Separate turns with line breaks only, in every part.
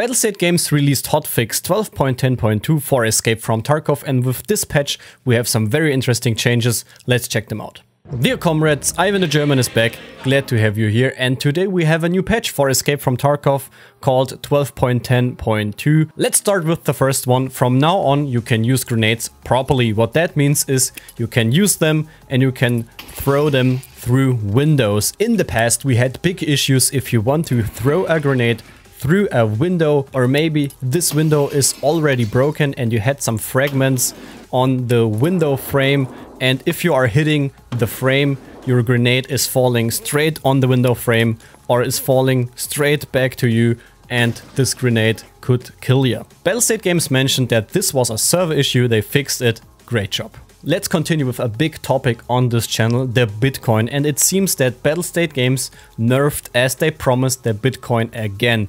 Battlestate Games released hotfix 12.10.2 for Escape from Tarkov and with this patch we have some very interesting changes, let's check them out. Dear comrades, Ivan the German is back, glad to have you here and today we have a new patch for Escape from Tarkov called 12.10.2. Let's start with the first one. From now on you can use grenades properly. What that means is you can use them and you can throw them through windows. In the past we had big issues if you want to throw a grenade through a window or maybe this window is already broken and you had some fragments on the window frame and if you are hitting the frame your grenade is falling straight on the window frame or is falling straight back to you and this grenade could kill you. Battlestate Games mentioned that this was a server issue, they fixed it, great job. Let's continue with a big topic on this channel, the Bitcoin. And it seems that Battlestate Games nerfed as they promised the Bitcoin again.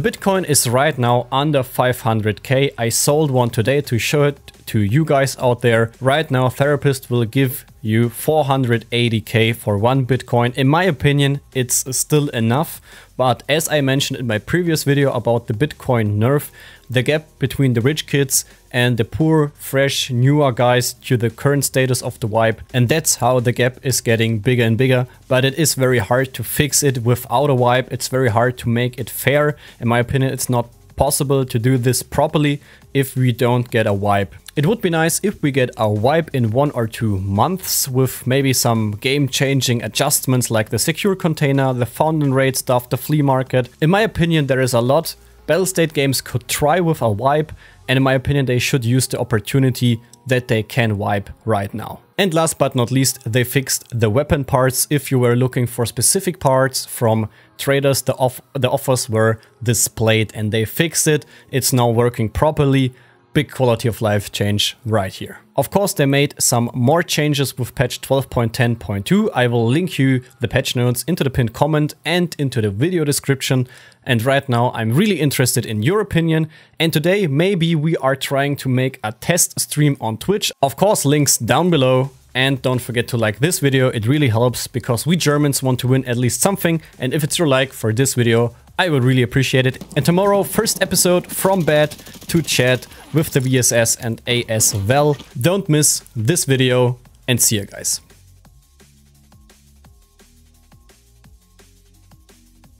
The Bitcoin is right now under 500k. I sold one today to show it to you guys out there. Right now, Therapist will give you 480k for one Bitcoin. In my opinion, it's still enough. But as I mentioned in my previous video about the Bitcoin nerf, the gap between the rich kids and the poor, fresh, newer guys to the current status of the wipe. And that's how the gap is getting bigger and bigger. But it is very hard to fix it without a wipe. It's very hard to make it fair. In my opinion, it's not possible to do this properly if we don't get a wipe. It would be nice if we get a wipe in one or two months with maybe some game-changing adjustments like the secure container, the fountain rate stuff, the flea market. In my opinion, there is a lot Battlestate games could try with a wipe and in my opinion they should use the opportunity that they can wipe right now. And last but not least, they fixed the weapon parts. If you were looking for specific parts from traders, the, off the offers were displayed and they fixed it. It's now working properly big quality of life change right here. Of course, they made some more changes with patch 12.10.2. I will link you the patch notes into the pinned comment and into the video description. And right now, I'm really interested in your opinion. And today, maybe we are trying to make a test stream on Twitch. Of course, links down below. And don't forget to like this video, it really helps because we Germans want to win at least something. And if it's your like for this video, I would really appreciate it. And tomorrow, first episode from bed to chat with the VSS and AS well. Don't miss this video and see you guys.